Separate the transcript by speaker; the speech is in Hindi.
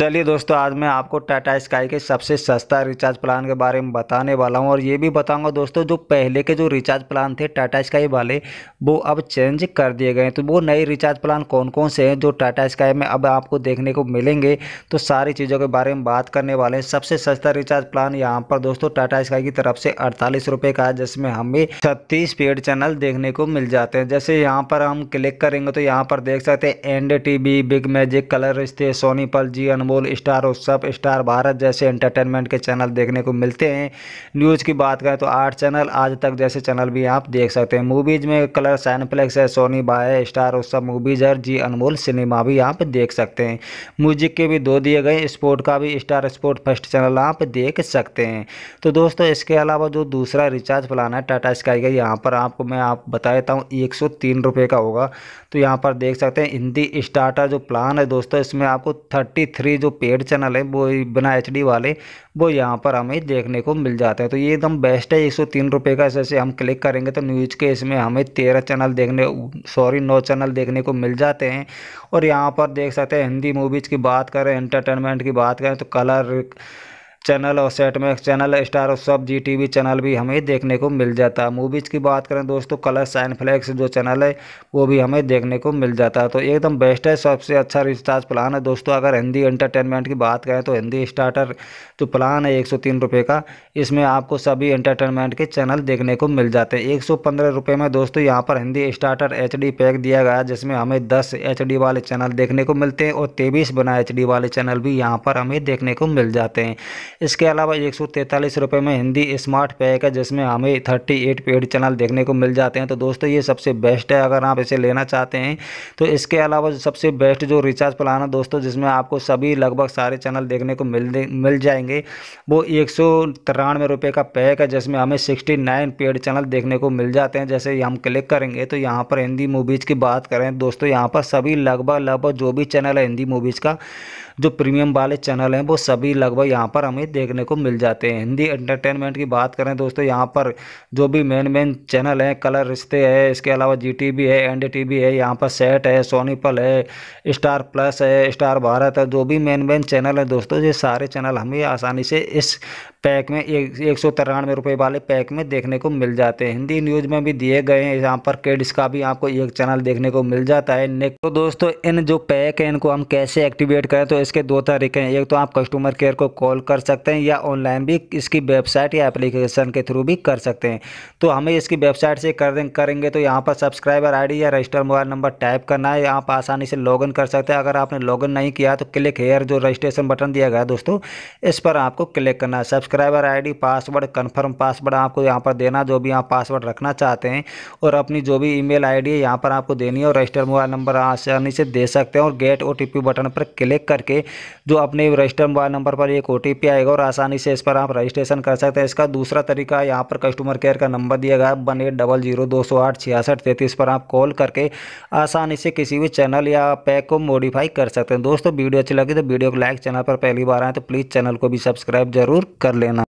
Speaker 1: चलिए दोस्तों आज मैं आपको टाटा स्काई के सबसे सस्ता रिचार्ज प्लान के बारे में बताने वाला हूं और ये भी बताऊंगा दोस्तों जो पहले के जो रिचार्ज प्लान थे टाटा स्काई वाले वो अब चेंज कर दिए गए हैं तो वो नए रिचार्ज प्लान कौन कौन से हैं जो टाटा स्काई में अब आपको देखने को मिलेंगे तो सारी चीज़ों के बारे में बात करने वाले हैं सबसे सस्ता रिचार्ज प्लान यहाँ पर दोस्तों टाटा स्काई की तरफ से अड़तालीस का है जिसमें हमें छत्तीस पेड चैनल देखने को मिल जाते हैं जैसे यहाँ पर हम क्लिक करेंगे तो यहाँ पर देख सकते हैं N T big magic Colors Rishtey Sony Pal Zee अनु अनमोल स्टार उत्सव स्टार भारत जैसे एंटरटेनमेंट के चैनल देखने को मिलते हैं न्यूज़ की बात करें तो आठ चैनल आज तक जैसे चैनल भी आप देख सकते हैं मूवीज़ में कलर सैनफ्लेक्स है सोनी बाय स्टार सब मूवीज़ है जी अनमोल सिनेमा भी आप देख सकते हैं म्यूजिक के भी दो दिए गए स्पोर्ट का भी स्टार स्पोर्ट फर्स्ट चैनल आप देख सकते हैं तो दोस्तों इसके अलावा जो दूसरा रिचार्ज प्लान है टाटा स्काई का यहाँ पर आपको मैं आप बता देता हूँ एक सौ का होगा तो यहाँ पर देख सकते हैं हिंदी स्टार्टर जो प्लान है दोस्तों इसमें आपको थर्टी थ्री जो पेड चैनल है वो बिना एच वाले वो यहाँ पर हमें देखने को मिल जाते हैं तो ये एकदम बेस्ट है एक सौ का जैसे हम क्लिक करेंगे तो न्यूज़ के इसमें हमें तेरह चैनल देखने सॉरी नौ चैनल देखने को मिल जाते हैं और यहाँ पर देख सकते हैं हिंदी मूवीज़ की बात करें एंटरटेनमेंट की बात करें तो कलर चैनल और सेट चैनल स्टार और सब जी टी चैनल भी हमें देखने को मिल जाता है मूवीज़ की बात करें दोस्तों कलर साइन फ्लैक्स जो चैनल है वो भी हमें देखने को मिल जाता है तो एकदम बेस्ट है सबसे अच्छा रिचार्ज प्लान है दोस्तों अगर हिंदी एंटरटेनमेंट की बात करें तो हिंदी स्टार्टर जो प्लान है एक सौ का इसमें आपको सभी इंटरटेनमेंट के चैनल देखने को मिल जाते हैं एक सौ में दोस्तों यहाँ पर हिंदी स्टार्टर एच पैक दिया गया जिसमें हमें दस एच वाले चैनल देखने को मिलते हैं और तेईस बिना एच वाले चैनल भी यहाँ पर हमें देखने को मिल जाते हैं इसके अलावा एक सौ में हिंदी स्मार्ट पैक है जिसमें हमें थर्टी एट पेड चैनल देखने को मिल जाते हैं तो दोस्तों ये सबसे बेस्ट है अगर आप इसे लेना चाहते हैं तो इसके अलावा सबसे बेस्ट जो रिचार्ज प्लान है दोस्तों जिसमें आपको सभी लगभग सारे चैनल देखने को मिल मिल जाएंगे वो एक सौ रुपये का पैक है जिसमें हमें सिक्सटी नाइन पेड चैनल देखने को मिल जाते हैं जैसे हम क्लिक करेंगे तो यहाँ पर हिंदी मूवीज़ की बात करें दोस्तों यहाँ पर सभी लगभग लगभग जो भी चैनल है हिंदी मूवीज़ का जो प्रीमियम वाले चैनल हैं वो सभी लगभग यहाँ पर हमें देखने को मिल जाते हैं हिंदी एंटरटेनमेंट की बात करें दोस्तों यहाँ पर जो भी मेन मेन चैनल हैं कलर रिश्ते हैं इसके अलावा जी टी वी है एन टी वी है यहाँ पर सेट है सोनीपल है स्टार प्लस है स्टार भारत है जो भी मेन मेन चैनल है दोस्तों ये सारे चैनल हमें आसानी से इस पैक में एक एक सौ तिरानवे रुपये वाले पैक में देखने को मिल जाते हैं हिंदी न्यूज़ में भी दिए गए हैं यहाँ पर किड्स का भी आपको एक चैनल देखने को मिल जाता है नेक्स्ट तो दोस्तों इन जो पैक है इनको हम कैसे एक्टिवेट करें तो इसके दो तरीके हैं एक तो आप कस्टमर केयर को कॉल कर सकते सकते हैं या ऑनलाइन भी इसकी वेबसाइट या एप्लीकेशन के थ्रू भी कर सकते हैं तो हमें इसकी वेबसाइट से कर करेंगे तो यहाँ पर सब्सक्राइबर आईडी या रजिस्टर मोबाइल नंबर टाइप करना है यहाँ पर आसानी से लॉगिन कर सकते हैं अगर आपने लॉगिन नहीं किया तो क्लिक हेयर जो रजिस्ट्रेशन बटन दिया गया दोस्तों इस पर आपको क्लिक करना है subscriber I password confirm password आपको यहाँ पर देना जो भी आप पासवर्ड रखना चाहते हैं और अपनी जो भी ईमेल आईडी है यहाँ पर आपको देनी है और रजिस्टर मोबाइल नंबर आसानी से दे सकते हैं और गेट ओ बटन पर क्लिक करके जो अपने रजिस्टर मोबाइल नंबर पर एक ओ आएगा जाएगा और आसानी से इस पर आप रजिस्ट्रेशन कर सकते हैं इसका दूसरा तरीका यहाँ पर कस्टमर केयर का नंबर दिया गया वन एट डबल जीरो दो सौ आठ छियासठ तैंतीस पर आप कॉल करके आसानी से किसी भी चैनल या पैक को मॉडिफाई कर सकते हैं दोस्तों वीडियो अच्छी लगी तो वीडियो को लाइक चैनल पर पहली बार आए तो प्लीज़ चैनल को भी सब्सक्राइब जरूर कर लेना